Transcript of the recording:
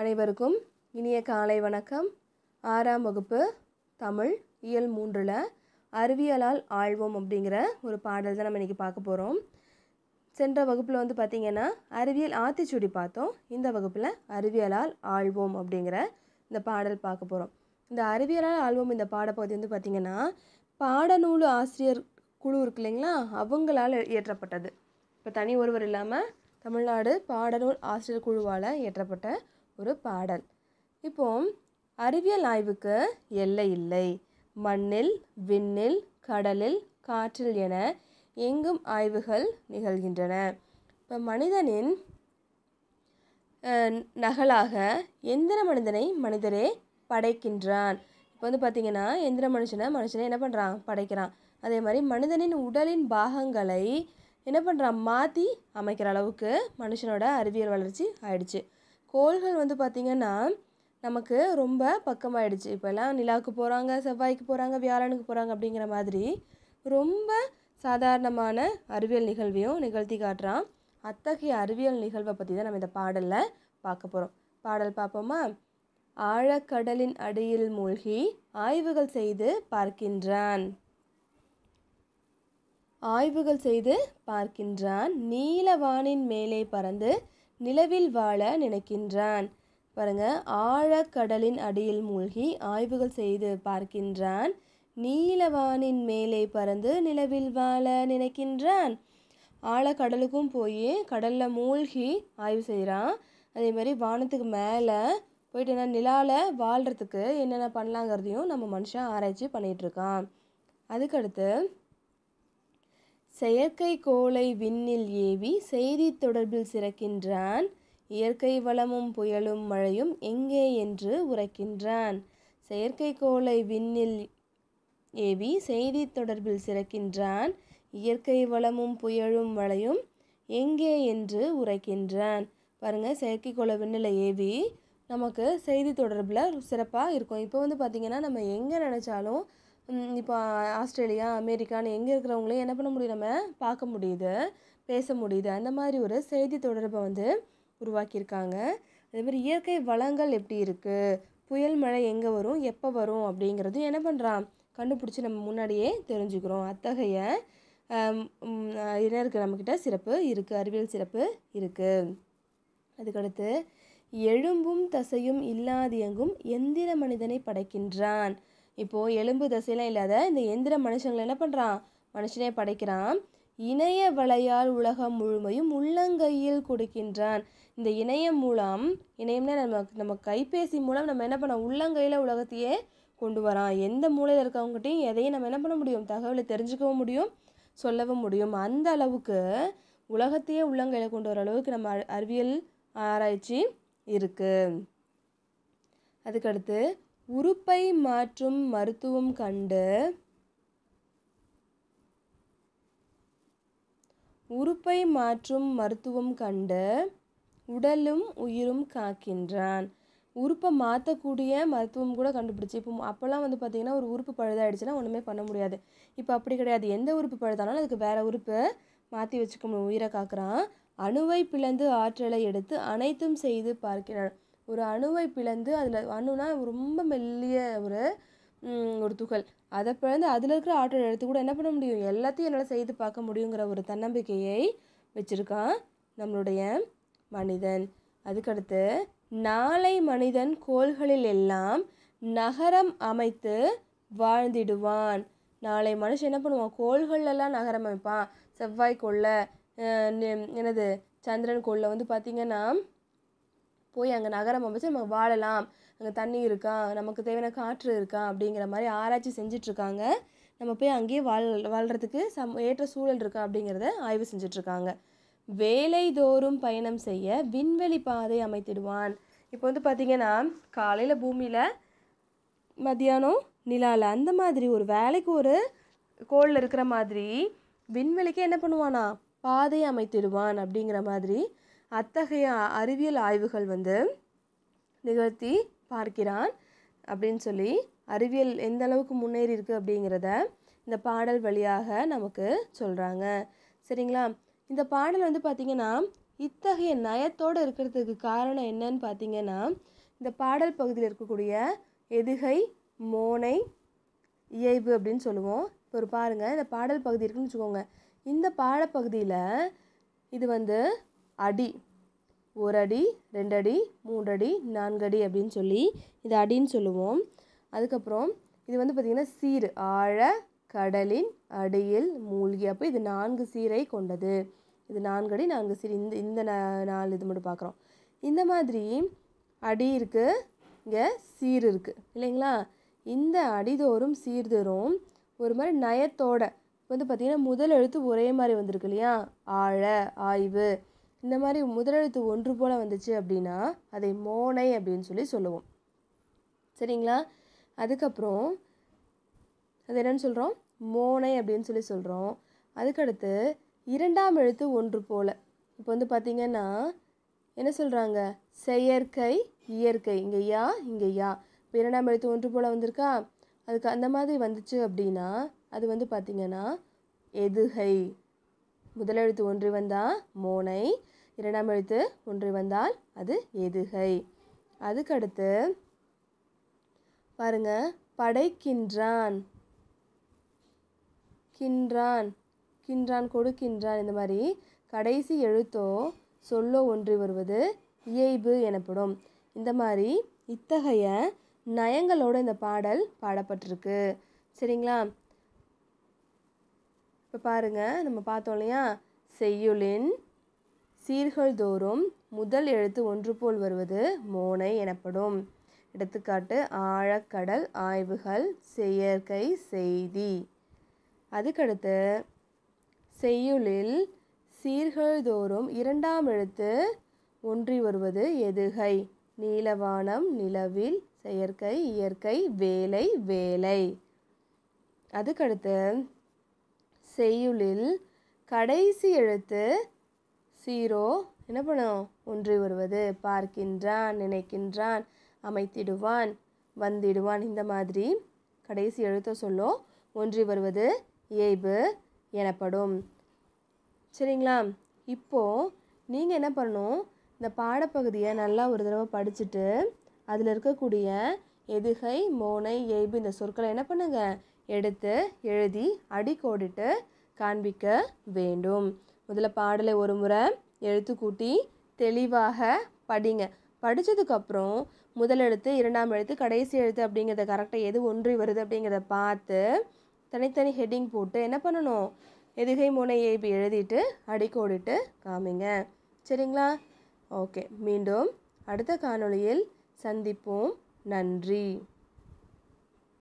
அனைவருக்கும் இனிய காலை வணக்கம் ஆறாம் வகுப்பு தமிழ் இயல் மூன்றில் அறிவியலால் ஆழ்வோம் அப்படிங்கிற ஒரு பாடல் தான் நம்ம இன்றைக்கி பார்க்க போகிறோம் சென்ற வகுப்பில் வந்து பார்த்திங்கன்னா அறிவியல் ஆத்திச்சுடி பார்த்தோம் இந்த வகுப்பில் அறிவியலால் ஆழ்வோம் அப்படிங்கிற இந்த பாடல் பார்க்க போகிறோம் இந்த அறிவியலால் ஆழ்வோம் இந்த பாடப்பகுதி வந்து பார்த்திங்கன்னா பாடநூல் ஆசிரியர் குழு இருக்கு இல்லைங்களா அவங்களால் இயற்றப்பட்டது இப்போ தனி ஒருவர் இல்லாமல் தமிழ்நாடு பாடநூல் ஆசிரியர் குழுவால் இயற்றப்பட்ட ஒரு பாடல் இப்போ அறிவியல் ஆய்வுக்கு எல்லை இல்லை மண்ணில் விண்ணில் கடலில் காற்றில் என எங்கும் ஆய்வுகள் நிகழ்கின்றன இப்போ மனிதனின் நகலாக எந்திர மனிதனை மனிதரே படைக்கின்றான் இப்போ வந்து பார்த்திங்கன்னா எந்திர மனுஷனை மனுஷனை என்ன பண்ணுறான் படைக்கிறான் அதே மாதிரி மனிதனின் உடலின் பாகங்களை என்ன பண்ணுறான் மாற்றி அமைக்கிற அளவுக்கு மனுஷனோட அறிவியல் வளர்ச்சி ஆயிடுச்சு கோள்கள் வந்து பார்த்திங்கன்னா நமக்கு ரொம்ப பக்கமாயிடுச்சு இப்போல்லாம் நிலாவுக்கு போகிறாங்க செவ்வாய்க்கு போகிறாங்க வியாழனுக்கு போகிறாங்க அப்படிங்கிற மாதிரி ரொம்ப சாதாரணமான அறிவியல் நிகழ்வையும் நிகழ்த்தி காட்டுறான் அத்தகைய அறிவியல் நிகழ்வை பற்றி தான் நம்ம இந்த பாடலில் பார்க்க போகிறோம் பாடல் பார்ப்போமா ஆழக்கடலின் அடியில் மூழ்கி ஆய்வுகள் செய்து பார்க்கின்றான் ஆய்வுகள் செய்து பார்க்கின்றான் நீலவானின் மேலே பறந்து நிலவில் வாழ நினைக்கின்றான் பாருங்க ஆழக்கடலின் அடியில் மூழ்கி ஆய்வுகள் செய்து பார்க்கின்றான் நீலவானின் மேலே பறந்து நிலவில் வாழ நினைக்கின்றான் ஆழக்கடலுக்கும் போய் கடலில் மூழ்கி ஆய்வு செய்கிறான் அதே மாதிரி வானத்துக்கு மேலே போயிட்டு என்ன நிலாவில் வாழ்கிறதுக்கு என்னென்ன பண்ணலாங்கிறதையும் நம்ம மனுஷன் ஆராய்ச்சி பண்ணிகிட்ருக்கான் அதுக்கடுத்து செயற்கைக்கோளை விண்ணில் ஏவி செய்தி தொடர்பில் சிறக்கின்றான் இயற்கை வளமும் புயலும் மழையும் எங்கே என்று உரைக்கின்றான் செயற்கைக்கோளை விண்ணில் ஏவி செய்தி தொடர்பில் சிறக்கின்றான் இயற்கை வளமும் புயலும் மழையும் எங்கே என்று உரைக்கின்றான் பாருங்கள் செயற்கைக்கோளை விண்ணில் ஏவி நமக்கு செய்தி தொடர்பில் சிறப்பாக இருக்கும் இப்போ வந்து பார்த்திங்கன்னா நம்ம எங்கே நினச்சாலும் இப்போ ஆஸ்திரேலியா அமெரிக்கான்னு எங்கே இருக்கிறவங்களையும் என்ன பண்ண முடியும் நம்ம பார்க்க முடியுது பேச முடியுது அந்த மாதிரி ஒரு செய்தி தொடர்பை வந்து உருவாக்கியிருக்காங்க அதே மாதிரி இயற்கை வளங்கள் எப்படி இருக்குது புயல் மழை எங்கே வரும் எப்போ வரும் அப்படிங்கிறது என்ன பண்ணுறான் கண்டுபிடிச்சி நம்ம முன்னாடியே தெரிஞ்சுக்கிறோம் அத்தகைய என்ன இருக்குது நம்மக்கிட்ட சிறப்பு இருக்குது அறிவியல் சிறப்பு இருக்குது அதுக்கடுத்து எழும்பும் தசையும் இல்லாதியங்கும் எந்திர மனிதனை படைக்கின்றான் இப்போது எலும்பு தசையெல்லாம் இல்லாத இந்த எந்திர மனுஷங்களை என்ன பண்ணுறான் மனுஷனே படைக்கிறான் இணைய வலையால் உலகம் முழுமையும் உள்ளங்கையில் கொடுக்கின்றான் இந்த இணையம் மூலம் இணையம்னா நம்ம நம்ம கைபேசி மூலம் நம்ம என்ன பண்ண உள்ளங்கையில் உலகத்தையே கொண்டு வரான் எந்த மூலையில் இருக்கவங்ககிட்டையும் எதையும் நம்ம என்ன பண்ண முடியும் தகவலை தெரிஞ்சுக்கவும் முடியும் சொல்லவும் முடியும் அந்த அளவுக்கு உலகத்தையே உள்ளங்கையில் கொண்டு வர அளவுக்கு நம்ம அறிவியல் ஆராய்ச்சி இருக்குது அதுக்கடுத்து உறுப்பை மாற்றும் மருத்துவம் கண்டு உறுப்பை மாற்றும் மருத்துவம் கண்டு உடலும் உயிரும் காக்கின்றான் உறுப்பை மாற்றக்கூடிய மருத்துவம் கூட கண்டுபிடிச்சி இப்போ அப்போல்லாம் வந்து பார்த்திங்கன்னா ஒரு உறுப்பு பழுதாயிடுச்சுன்னா ஒன்றுமே பண்ண முடியாது இப்போ அப்படி கிடையாது எந்த உறுப்பு பழுதானாலும் அதுக்கு வேறு உறுப்பு மாற்றி வச்சுக்க முடியும் உயிரை காக்கிறான் அணுவை பிளந்து ஆற்றலை எடுத்து அனைத்தும் செய்து பார்க்கிறான் ஒரு அணுவை பிளந்து அதில் அணுனா ரொம்ப மெல்லிய ஒரு ஒரு துகள் அதை பிளந்து அதில் இருக்கிற ஆற்றல் எடுத்து கூட என்ன பண்ண முடியும் எல்லாத்தையும் என்னால் செய்து பார்க்க முடியுங்கிற ஒரு தன்னம்பிக்கையை வச்சுருக்கான் நம்மளுடைய மனிதன் அதுக்கடுத்து நாளை மனிதன் கோள்களில் எல்லாம் நகரம் அமைத்து வாழ்ந்திடுவான் நாளை மனுஷன் என்ன பண்ணுவான் கோள்களெல்லாம் நகரம் அமைப்பான் செவ்வாய் கோளில் என்னது சந்திரன் கோளில் வந்து பார்த்திங்கன்னா போய் அங்கே நகரம் அமைச்சு நம்ம வாழலாம் அங்கே தண்ணி இருக்கா நமக்கு தேவையான காற்று இருக்கா அப்படிங்கிற மாதிரி ஆராய்ச்சி செஞ்சிட்ருக்காங்க நம்ம போய் அங்கேயே வாழ் வாழ்கிறதுக்கு சம் ஏற்ற சூழல் இருக்கா அப்படிங்கிறத ஆய்வு செஞ்சிட்ருக்காங்க வேலைதோறும் பயணம் செய்ய விண்வெளி பாதை அமைத்திடுவான் இப்போ வந்து பார்த்திங்கன்னா காலையில் பூமியில் மதியானம் நிலாவில் அந்த மாதிரி ஒரு வேலைக்கு ஒரு கோளில் இருக்கிற மாதிரி விண்வெளிக்கு என்ன பண்ணுவானா பாதை அமைத்திடுவான் அப்படிங்கிற மாதிரி அத்தகைய அறிவியல் ஆய்வுகள் வந்து நிகழ்த்தி பார்க்கிறான் அப்படின்னு சொல்லி அறிவியல் எந்த அளவுக்கு முன்னேறி இருக்குது அப்படிங்கிறத இந்த பாடல் வழியாக நமக்கு சொல்கிறாங்க சரிங்களா இந்த பாடல் வந்து பார்த்திங்கன்னா இத்தகைய நயத்தோடு இருக்கிறதுக்கு காரணம் என்னன்னு பார்த்தீங்கன்னா இந்த பாடல் பகுதியில் இருக்கக்கூடிய எதுகை மோனை இயைபு அப்படின்னு சொல்லுவோம் இப்போ ஒரு பாருங்கள் இந்த பாடல் பகுதி இருக்குன்னு வச்சுக்கோங்க இந்த பாடப்பகுதியில் இது வந்து அடி ஒரு அடி ரெண்டு அடி நான்கு நான்கடி அப்படின்னு சொல்லி இது அடின்னு சொல்லுவோம் அதுக்கப்புறம் இது வந்து பார்த்திங்கன்னா சீர் ஆழ கடலின் அடியில் மூழ்கி அப்போ இது நான்கு சீரை கொண்டது இது நான்கு அடி நான்கு சீர் இந்த இந்த நாலு இது மட்டும் பார்க்குறோம் இந்த மாதிரி அடி இருக்குது இங்கே சீர் இருக்குது இல்லைங்களா இந்த அடிதோறும் சீர்தோறும் ஒரு மாதிரி நயத்தோட வந்து பார்த்திங்கன்னா முதல் எழுத்து ஒரே மாதிரி வந்திருக்கு இல்லையா ஆழ ஆய்வு இந்த மாதிரி முதலெழுத்து ஒன்று போல் வந்துச்சு அப்படின்னா அதை மோனை அப்படின்னு சொல்லி சொல்லுவோம் சரிங்களா அதுக்கப்புறம் அது என்னென்னு சொல்கிறோம் மோனை அப்படின்னு சொல்லி சொல்கிறோம் அதுக்கடுத்து இரண்டாம் எழுத்து ஒன்று போல் இப்போ வந்து பார்த்திங்கன்னா என்ன சொல்கிறாங்க செயற்கை இயற்கை இங்கே யா இங்கே யா இப்போ இரண்டாம் எழுத்து ஒன்று போல் வந்திருக்கா அதுக்கு அந்த மாதிரி வந்துச்சு அப்படின்னா அது வந்து பார்த்திங்கன்னா எதுகை முதலெழுத்து ஒன்று வந்தால் மோனை இரண்டாம் எழுத்து ஒன்று வந்தால் அது எதுகை அதுக்கடுத்து பாருங்க படைக்கின்றான் கின்றான் கின்றான் கொடுக்கின்றான் இந்த மாதிரி கடைசி எழுத்தோ சொல்லோ ஒன்று வருவது இயைபு எனப்படும் இந்த மாதிரி இத்தகைய நயங்களோட இந்த பாடல் பாடப்பட்டிருக்கு சரிங்களா இப்போ பாருங்கள் நம்ம பார்த்தோம் இல்லையா செய்யுளின் சீர்கள் தோறும் முதல் எழுத்து ஒன்று போல் வருவது மோனை எனப்படும் எடுத்துக்காட்டு ஆழக்கடல் ஆய்வுகள் செயற்கை செய்தி அதுக்கடுத்து செய்யுளில் சீர்கள் தோறும் இரண்டாம் எழுத்து ஒன்றி வருவது எதுகை நீலவானம் நிலவில் செயற்கை இயற்கை வேலை வேலை அதுக்கடுத்து செய்யுளில் கடைசி எழுத்து சீரோ என்ன பண்ணும் ஒன்றி வருவது பார்க்கின்றான் நினைக்கின்றான் அமைத்திடுவான் வந்திடுவான் இந்த மாதிரி கடைசி எழுத்த சொல்லோ ஒன்றி வருவது ஏய்பு எனப்படும் சரிங்களா இப்போது நீங்கள் என்ன பண்ணணும் இந்த பாடப்பகுதியை நல்லா ஒரு தடவை படிச்சுட்டு அதில் இருக்கக்கூடிய எதுகை மோனை எய்பு இந்த சொற்களை என்ன பண்ணுங்கள் எடுத்து எழுதி அடிக்கோடிட்டு காண்பிக்க வேண்டும் முதல்ல பாடலை ஒரு முறை எழுத்து கூட்டி தெளிவாக படிங்க படித்ததுக்கப்புறம் முதல் எழுத்து இரண்டாம் எழுத்து கடைசி எழுத்து அப்படிங்கிறத கரெக்டாக எது ஒன்றி வருது அப்படிங்கிறத பார்த்து தனித்தனி ஹெட்டிங் போட்டு என்ன பண்ணணும் எதுகை மோனை எய்பு எழுதிட்டு அடிக்கோடிட்டு காமிங்க சரிங்களா ஓகே மீண்டும் அடுத்த காணொளியில் சந்திப்போம் நன்றி